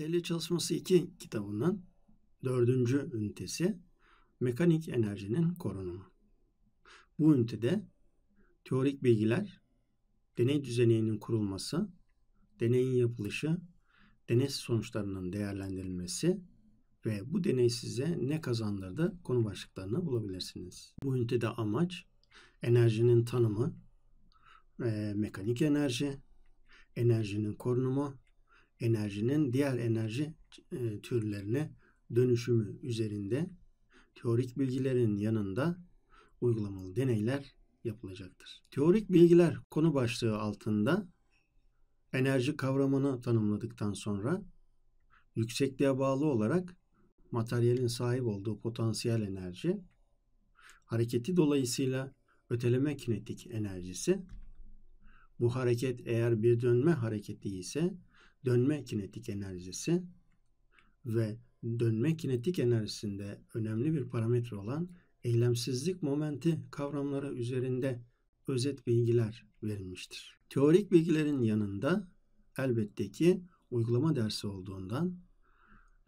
Atölye Çalışması 2 kitabının dördüncü ünitesi Mekanik Enerjinin Korunumu. Bu ünitede teorik bilgiler, deney düzeninin kurulması, deneyin yapılışı, deney sonuçlarının değerlendirilmesi ve bu deney size ne kazandırdı konu başlıklarını bulabilirsiniz. Bu ünitede amaç enerjinin tanımı, e, mekanik enerji, enerjinin korunumu enerjinin diğer enerji e, türlerine dönüşümü üzerinde teorik bilgilerin yanında uygulamalı deneyler yapılacaktır. Teorik bilgiler konu başlığı altında enerji kavramını tanımladıktan sonra yüksekliğe bağlı olarak materyalin sahip olduğu potansiyel enerji, hareketi dolayısıyla öteleme kinetik enerjisi, bu hareket eğer bir dönme hareketi ise dönme kinetik enerjisi ve dönme kinetik enerjisinde önemli bir parametre olan eylemsizlik momenti kavramları üzerinde özet bilgiler verilmiştir. Teorik bilgilerin yanında elbette ki uygulama dersi olduğundan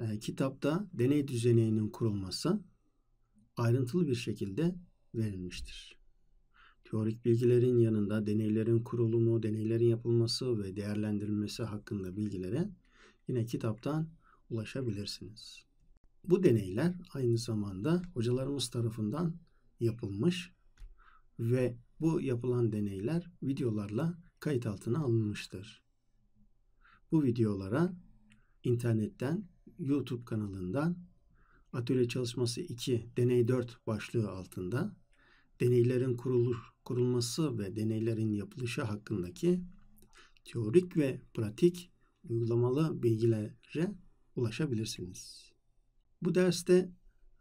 e, kitapta deney düzeninin kurulması ayrıntılı bir şekilde verilmiştir. Teorik bilgilerin yanında deneylerin kurulumu, deneylerin yapılması ve değerlendirilmesi hakkında bilgilere yine kitaptan ulaşabilirsiniz. Bu deneyler aynı zamanda hocalarımız tarafından yapılmış ve bu yapılan deneyler videolarla kayıt altına alınmıştır. Bu videolara internetten, YouTube kanalından Atölye Çalışması 2 Deney 4 başlığı altında deneylerin kurulur, kurulması ve deneylerin yapılışı hakkındaki teorik ve pratik uygulamalı bilgilere ulaşabilirsiniz. Bu derste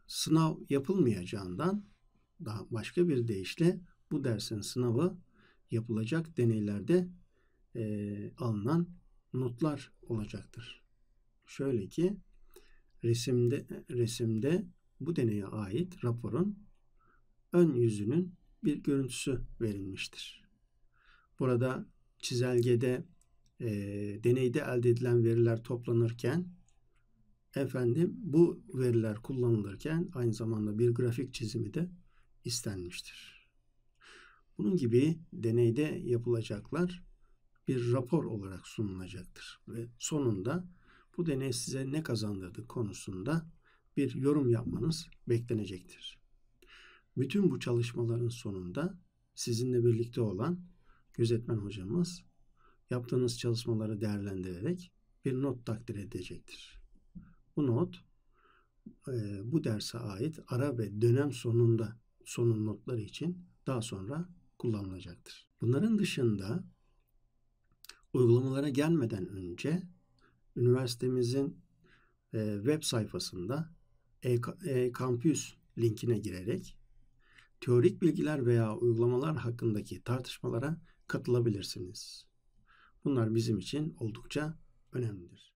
sınav yapılmayacağından daha başka bir deyişle bu dersin sınavı yapılacak deneylerde e, alınan notlar olacaktır. Şöyle ki resimde resimde bu deneye ait raporun ön yüzünün bir görüntüsü verilmiştir. Burada çizelgede e, deneyde elde edilen veriler toplanırken efendim bu veriler kullanılırken aynı zamanda bir grafik çizimi de istenmiştir. Bunun gibi deneyde yapılacaklar bir rapor olarak sunulacaktır ve sonunda bu deney size ne kazandırdı konusunda bir yorum yapmanız beklenecektir. Bütün bu çalışmaların sonunda sizinle birlikte olan gözetmen hocamız yaptığınız çalışmaları değerlendirerek bir not takdir edecektir. Bu not e, bu derse ait ara ve dönem sonunda sonun notları için daha sonra kullanılacaktır. Bunların dışında uygulamalara gelmeden önce üniversitemizin e, web sayfasında e-kampüs e-, linkine girerek teorik bilgiler veya uygulamalar hakkındaki tartışmalara katılabilirsiniz. Bunlar bizim için oldukça önemlidir.